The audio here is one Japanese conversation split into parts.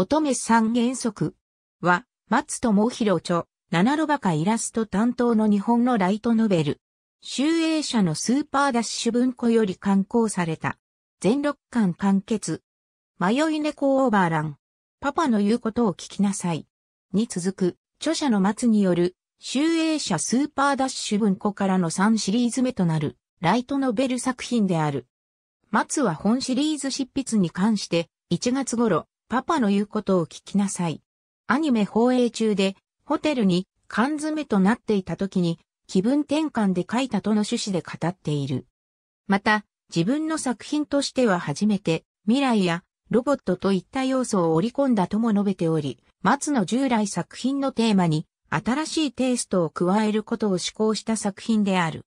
乙女三原則は、松友博著、七路バカイラスト担当の日本のライトノベル。集英社のスーパーダッシュ文庫より刊行された。全6巻完結。迷い猫オーバーラン。パパの言うことを聞きなさい。に続く、著者の松による、集英社スーパーダッシュ文庫からの3シリーズ目となる、ライトノベル作品である。松は本シリーズ執筆に関して、1月頃、パパの言うことを聞きなさい。アニメ放映中で、ホテルに缶詰となっていた時に、気分転換で書いたとの趣旨で語っている。また、自分の作品としては初めて、未来やロボットといった要素を織り込んだとも述べており、松の従来作品のテーマに、新しいテイストを加えることを思考した作品である。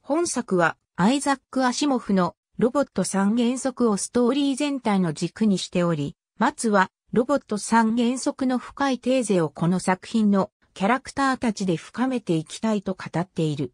本作は、アイザック・アシモフのロボット三原則をストーリー全体の軸にしており、松は、ロボット三原則の深いテーゼをこの作品のキャラクターたちで深めていきたいと語っている。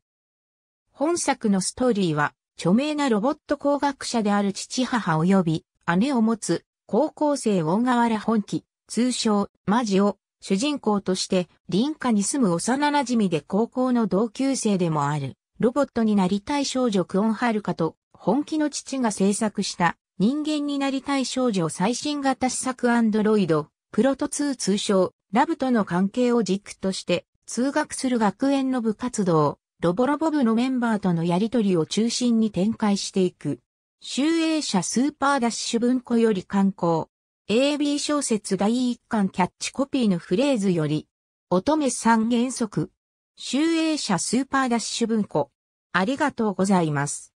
本作のストーリーは、著名なロボット工学者である父母及び姉を持つ高校生大河原本気、通称マジを主人公として林家に住む幼馴染で高校の同級生でもあるロボットになりたい少女クオンハルカと本気の父が制作した人間になりたい少女最新型試作アンドロイド、プロト2通称、ラブとの関係を軸として、通学する学園の部活動、ロボロボ部のメンバーとのやりとりを中心に展開していく。集英社スーパーダッシュ文庫より刊行。AB 小説第1巻キャッチコピーのフレーズより、乙女三原則。集英社スーパーダッシュ文庫。ありがとうございます。